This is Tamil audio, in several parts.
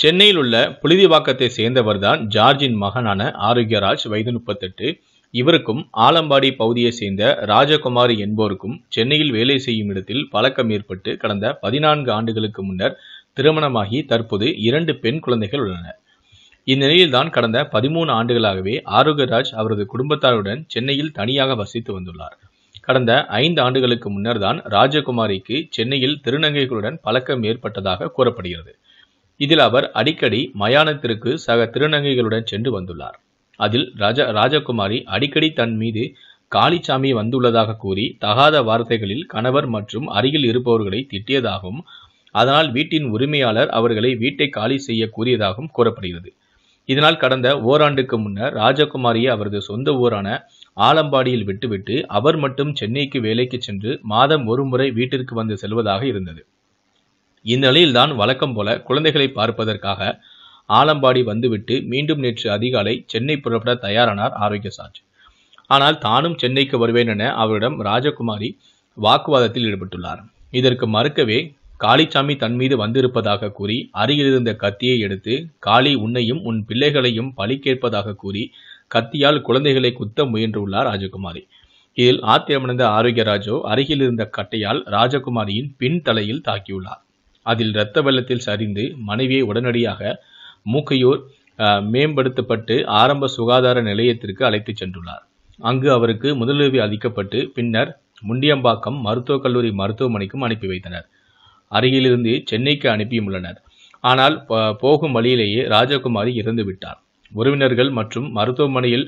சென்னையில் உள்ள புலிதிவாக்கத்தை சேர்ந்தவர்தான் ஜார்ஜின் மகனான ஆரோக்கியராஜ் வயது முப்பத்தெட்டு இவருக்கும் ஆலம்பாடி பகுதியை சேர்ந்த ராஜகுமாரி என்போருக்கும் சென்னையில் வேலை செய்யும் இடத்தில் பழக்கம் ஏற்பட்டு கடந்த பதினான்கு ஆண்டுகளுக்கு முன்னர் திருமணமாகி தற்போது இரண்டு பெண் குழந்தைகள் உள்ளன இந்நிலையில்தான் கடந்த பதிமூணு ஆண்டுகளாகவே ஆரோக்கியராஜ் அவரது குடும்பத்தாருடன் சென்னையில் தனியாக வசித்து வந்துள்ளார் கடந்த ஐந்து ஆண்டுகளுக்கு முன்னர் தான் ராஜகுமாரிக்கு சென்னையில் திருநங்கைகளுடன் பழக்கம் ஏற்பட்டதாக கூறப்படுகிறது இதில் அவர் அடிக்கடி மயானத்திற்கு சக திருநங்கைகளுடன் சென்று வந்துள்ளார் அதில் ராஜ ராஜகுமாரி அடிக்கடி தன் மீது காளிச்சாமி வந்துள்ளதாக கூறி தகாத வார்த்தைகளில் கணவர் மற்றும் அருகில் இருப்பவர்களை திட்டியதாகவும் அதனால் வீட்டின் உரிமையாளர் அவர்களை வீட்டை காலி செய்ய கூறியதாகவும் கூறப்படுகிறது இதனால் கடந்த ஓராண்டுக்கு முன்னர் ராஜகுமாரியை அவரது சொந்த ஊரான ஆலம்பாடியில் விட்டுவிட்டு அவர் மட்டும் சென்னைக்கு வேலைக்கு சென்று மாதம் ஒருமுறை வீட்டிற்கு வந்து செல்வதாக இருந்தது இந்நிலையில்தான் வழக்கம் போல குழந்தைகளை பார்ப்பதற்காக ஆலம்பாடி வந்துவிட்டு மீண்டும் நேற்று அதிகாலை சென்னை புறப்பட தயாரானார் ஆரோக்கியசாஜ் ஆனால் தானும் சென்னைக்கு வருவேன் என அவரிடம் ராஜகுமாரி வாக்குவாதத்தில் ஈடுபட்டுள்ளார் இதற்கு மறுக்கவே காளிச்சாமி தன் மீது வந்திருப்பதாக கூறி அருகிலிருந்த கத்தியை எடுத்து காளி உன்னையும் உன் பிள்ளைகளையும் பழி கேட்பதாக கூறி கத்தியால் குழந்தைகளை குத்த முயன்றுள்ளார் ராஜகுமாரி இதில் ஆத்திரமடைந்த ஆரோக்கியராஜோ அருகிலிருந்த கட்டையால் ராஜகுமாரியின் பின் தலையில் தாக்கியுள்ளார் அதில் இரத்த வெள்ளத்தில் சரிந்து மனைவியை உடனடியாக மூக்கையூர் மேம்படுத்தப்பட்டு ஆரம்ப சுகாதார நிலையத்திற்கு அழைத்துச் சென்றுள்ளார் அங்கு அவருக்கு முதலுதவி அளிக்கப்பட்டு பின்னர் முண்டியம்பாக்கம் மருத்துவக் கல்லூரி மருத்துவமனைக்கும் அனுப்பி வைத்தனர் அருகிலிருந்து சென்னைக்கு அனுப்பியுள்ளனர் ஆனால் போகும் வழியிலேயே ராஜகுமாரி இறந்துவிட்டார் உறவினர்கள் மற்றும் மருத்துவமனையில்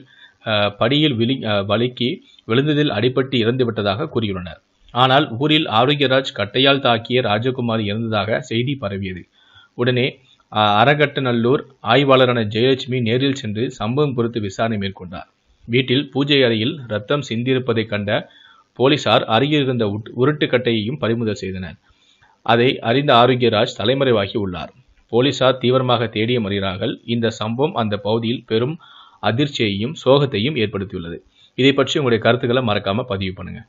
படியில் விழி வலுக்கி விழுந்ததில் அடிபட்டு இறந்துவிட்டதாக கூறியுள்ளனர் ஆனால் ஊரில் ஆரோக்கியராஜ் கட்டையால் தாக்கிய ராஜகுமாரி இறந்ததாக செய்தி பரவியது உடனே அறகட்டநல்லூர் ஆய்வாளரான ஜெயலட்சுமி நேரில் சென்று சம்பவம் குறித்து விசாரணை மேற்கொண்டார் வீட்டில் பூஜை அறையில் ரத்தம் சிந்தியிருப்பதை கண்ட போலீசார் அருகில் இருந்த உருட்டுக்கட்டையையும் பறிமுதல் செய்தனர் அதை அறிந்த ஆரோக்கியராஜ் தலைமறைவாகி உள்ளார் போலீசார் தீவிரமாக தேடிய மறியலார்கள் இந்த சம்பவம் அந்த பகுதியில் பெரும் அதிர்ச்சியையும் சோகத்தையும் ஏற்படுத்தியுள்ளது இதை பற்றி உங்களுடைய கருத்துக்களை மறக்காமல் பதிவு பண்ணுங்கள்